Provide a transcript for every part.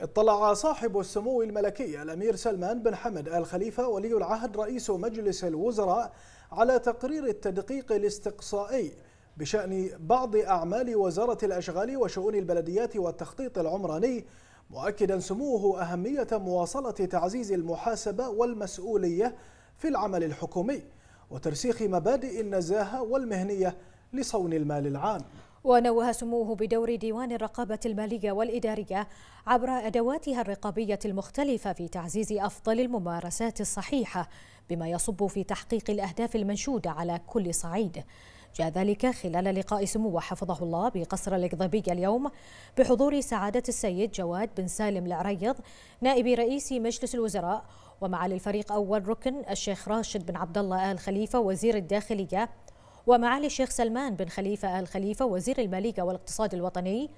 اطلع صاحب السمو الملكي الأمير سلمان بن حمد آل خليفة ولي العهد رئيس مجلس الوزراء على تقرير التدقيق الاستقصائي بشأن بعض أعمال وزارة الأشغال وشؤون البلديات والتخطيط العمراني مؤكدا سموه أهمية مواصلة تعزيز المحاسبة والمسؤولية في العمل الحكومي وترسيخ مبادئ النزاهة والمهنية لصون المال العام ونوه سموه بدور ديوان الرقابة المالية والإدارية عبر أدواتها الرقابية المختلفة في تعزيز أفضل الممارسات الصحيحة بما يصب في تحقيق الأهداف المنشودة على كل صعيد جاء ذلك خلال لقاء سموه حفظه الله بقصر القضبي اليوم بحضور سعادة السيد جواد بن سالم العريض نائب رئيس مجلس الوزراء ومعالي الفريق أول ركن الشيخ راشد بن عبد الله آل خليفة وزير الداخلية ومعالي الشيخ سلمان بن خليفة آل خليفة وزير المالية والاقتصاد الوطني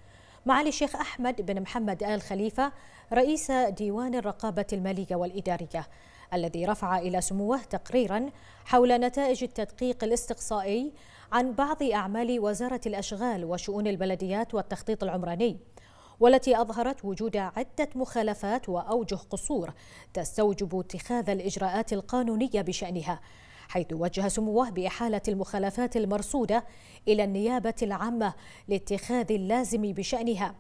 معالي الشيخ أحمد بن محمد آل خليفة رئيس ديوان الرقابة المالية والإدارية الذي رفع إلى سموه تقريرا حول نتائج التدقيق الاستقصائي عن بعض أعمال وزارة الأشغال وشؤون البلديات والتخطيط العمراني والتي أظهرت وجود عدة مخالفات وأوجه قصور تستوجب اتخاذ الإجراءات القانونية بشأنها حيث وجه سموه بإحالة المخالفات المرصودة إلى النيابة العامة لاتخاذ اللازم بشأنها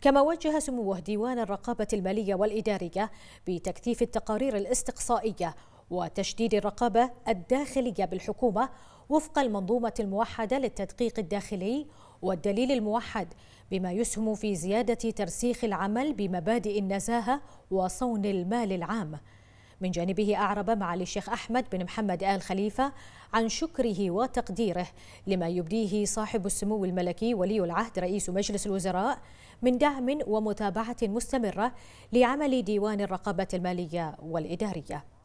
كما وجه سموه ديوان الرقابة المالية والإدارية بتكثيف التقارير الاستقصائية وتشديد الرقابة الداخلية بالحكومة وفق المنظومة الموحدة للتدقيق الداخلي والدليل الموحد بما يسهم في زيادة ترسيخ العمل بمبادئ النزاهة وصون المال العام من جانبه أعرب معالي الشيخ أحمد بن محمد آل خليفة عن شكره وتقديره لما يبديه صاحب السمو الملكي ولي العهد رئيس مجلس الوزراء من دعم ومتابعة مستمرة لعمل ديوان الرقابة المالية والإدارية